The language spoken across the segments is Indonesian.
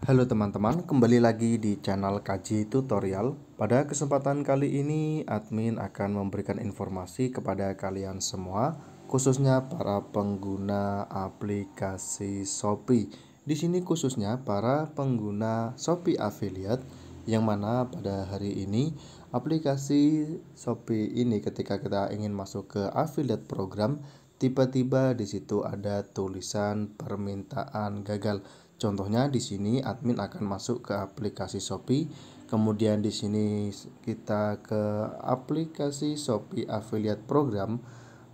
Halo teman-teman, kembali lagi di channel Kaji Tutorial. Pada kesempatan kali ini, admin akan memberikan informasi kepada kalian semua, khususnya para pengguna aplikasi Shopee. Di sini khususnya para pengguna Shopee Affiliate, yang mana pada hari ini aplikasi Shopee ini ketika kita ingin masuk ke affiliate program tiba-tiba di situ ada tulisan permintaan gagal. Contohnya di sini admin akan masuk ke aplikasi Shopee, kemudian di sini kita ke aplikasi Shopee Affiliate Program,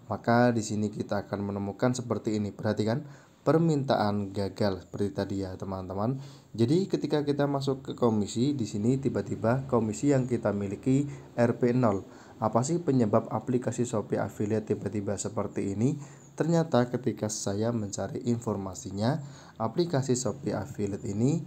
maka di sini kita akan menemukan seperti ini. Perhatikan permintaan gagal seperti tadi ya teman-teman. Jadi ketika kita masuk ke komisi di sini tiba-tiba komisi yang kita miliki RP0 apa sih penyebab aplikasi Shopee Affiliate tiba-tiba seperti ini? Ternyata ketika saya mencari informasinya, aplikasi Shopee Affiliate ini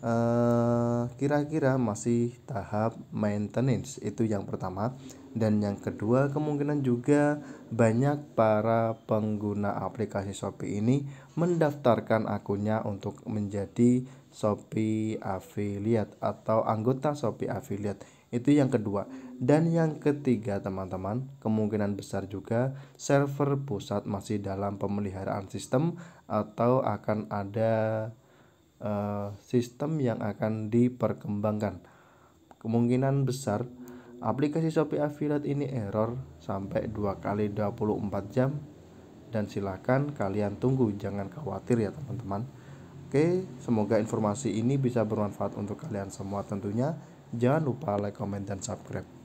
Eh, kira-kira masih tahap maintenance itu yang pertama dan yang kedua kemungkinan juga banyak para pengguna aplikasi Shopee ini mendaftarkan akunnya untuk menjadi Shopee affiliate atau anggota Shopee affiliate itu yang kedua dan yang ketiga teman-teman kemungkinan besar juga server pusat masih dalam pemeliharaan sistem atau akan ada Eh, sistem yang akan diperkembangkan. Kemungkinan besar aplikasi Shopee Affiliate ini error sampai 2 kali 24 jam dan silakan kalian tunggu jangan khawatir ya teman-teman. Oke, semoga informasi ini bisa bermanfaat untuk kalian semua tentunya. Jangan lupa like, comment, dan subscribe.